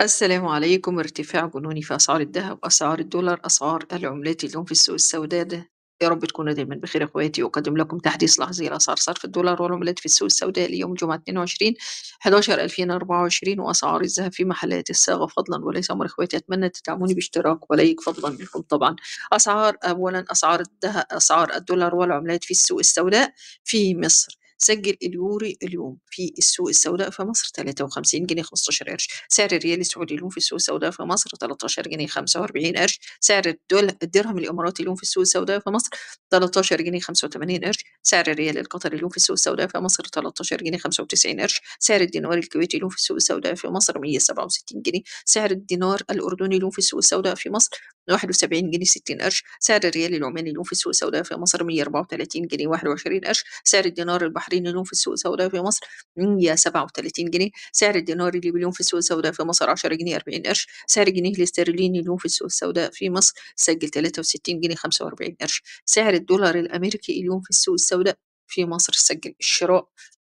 السلام عليكم ارتفاع جنوني في أسعار الذهب أسعار الدولار أسعار العملات اليوم في السوق السوداء ده يا رب تكونوا دايما بخير اخواتي اقدم لكم تحديث لحظي لاسعار صرف الدولار والعملات في السوق السوداء ليوم جمعه 22 11 2024 واسعار الذهب في محلات الصاغه فضلا وليس امر اخواتي اتمنى تدعموني باشتراك ولايك فضلا منكم طبعا اسعار اولا اسعار الذهب اسعار الدولار والعملات في السوق السوداء في مصر سجل اليوري اليوم في السوق السوداء في مصر 53 جنيه 15 قرش سعر الريال السعودي اليوم في السوق السوداء في مصر 13 جنيه 45 قرش سعر الدرهم الاماراتي اليوم في السوق السوداء في مصر 13 جنيه 85 قرش سعر الريال القطري اليوم في السوق السوداء في مصر 13 جنيه 95 قرش سعر الدينار الكويتي اليوم في السوق السوداء في مصر 167 جنيه سعر الدينار الاردني اليوم في السوق السوداء في مصر 71 جنيه 60 قرش سعر الريال العماني اليوم في السوق السوداء في مصر 134 جنيه 21 قرش سعر الدينار البحريني اليوم في السوق السوداء في مصر 137 جنيه سعر الدينار الليبي اليوم في السوق السوداء في مصر 10 جنيه 40 قرش سعر الجنيه الاسترليني اليوم في السوق السوداء في مصر سجل 63 جنيه 45 قرش سعر الدولار الامريكي اليوم في السوق السوداء في مصر سجل الشراء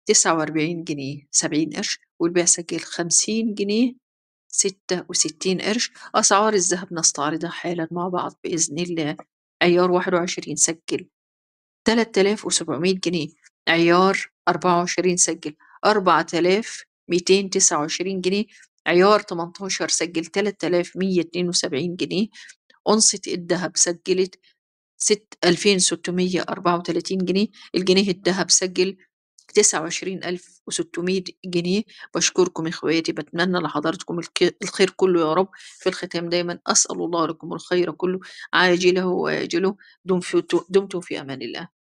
49 جنيه 70 قرش والبيع سجل 50 جنيه ستة وستين قرش أسعار الذهب نستعرضها حالا مع بعض بإذن الله عيار واحد وعشرين سجل 3700 وسبعمية جنيه عيار أربعة وعشرين سجل 4229 ميتين تسعة وعشرين جنيه عيار تمنتاشر سجل 3172 مية اتنين وسبعين جنيه أنصة الذهب سجلت ست ألفين ستمية أربعة وتلاتين جنيه الجنيه الذهب سجل 29600 جنيه بشكركم إخواتي بتمنى لحضراتكم الخير كله يا رب في الختام دايما أسأل الله لكم الخير كله عاجله وآجله دمتم في أمان الله